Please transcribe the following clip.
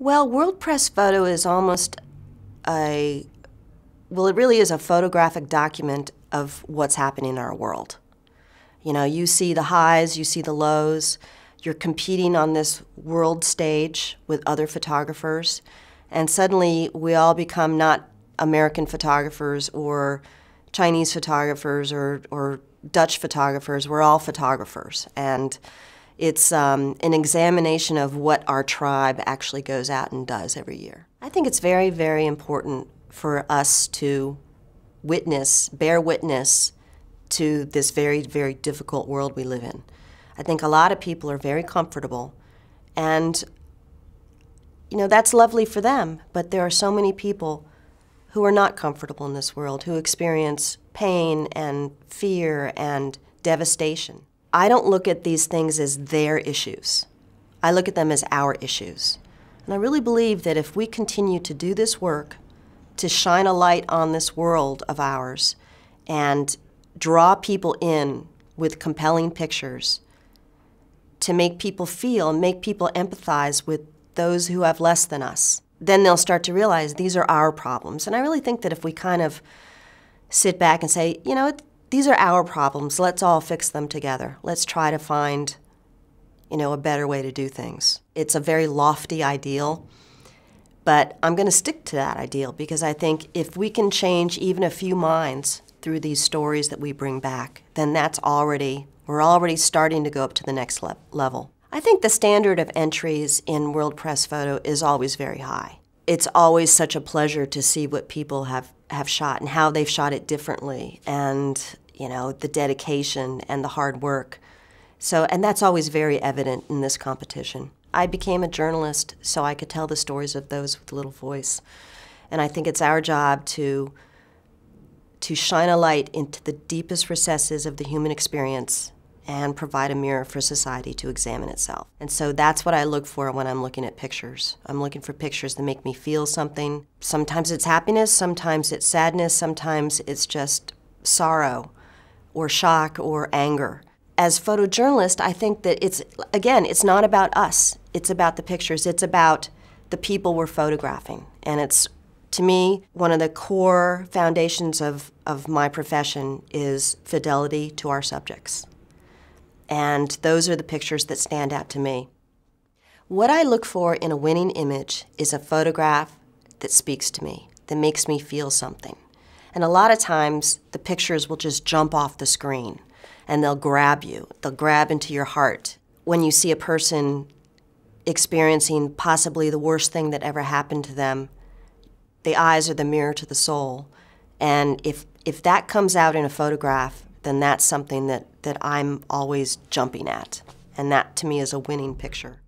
Well, WordPress Photo is almost a, well, it really is a photographic document of what's happening in our world. You know, you see the highs, you see the lows, you're competing on this world stage with other photographers, and suddenly we all become not American photographers or Chinese photographers or, or Dutch photographers, we're all photographers. And it's um, an examination of what our tribe actually goes out and does every year. I think it's very, very important for us to witness, bear witness to this very, very difficult world we live in. I think a lot of people are very comfortable and you know that's lovely for them, but there are so many people who are not comfortable in this world, who experience pain and fear and devastation. I don't look at these things as their issues. I look at them as our issues. And I really believe that if we continue to do this work, to shine a light on this world of ours, and draw people in with compelling pictures, to make people feel and make people empathize with those who have less than us, then they'll start to realize these are our problems. And I really think that if we kind of sit back and say, you know, these are our problems. Let's all fix them together. Let's try to find, you know, a better way to do things. It's a very lofty ideal, but I'm going to stick to that ideal because I think if we can change even a few minds through these stories that we bring back, then that's already, we're already starting to go up to the next le level. I think the standard of entries in World Press Photo is always very high. It's always such a pleasure to see what people have have shot and how they've shot it differently and you know the dedication and the hard work so and that's always very evident in this competition i became a journalist so i could tell the stories of those with little voice and i think it's our job to to shine a light into the deepest recesses of the human experience and provide a mirror for society to examine itself. And so that's what I look for when I'm looking at pictures. I'm looking for pictures that make me feel something. Sometimes it's happiness, sometimes it's sadness, sometimes it's just sorrow or shock or anger. As photojournalist, I think that it's again, it's not about us. It's about the pictures. It's about the people we're photographing. And it's to me, one of the core foundations of, of my profession is fidelity to our subjects. And those are the pictures that stand out to me. What I look for in a winning image is a photograph that speaks to me, that makes me feel something. And a lot of times, the pictures will just jump off the screen and they'll grab you, they'll grab into your heart. When you see a person experiencing possibly the worst thing that ever happened to them, the eyes are the mirror to the soul. And if, if that comes out in a photograph, then that's something that, that I'm always jumping at. And that to me is a winning picture.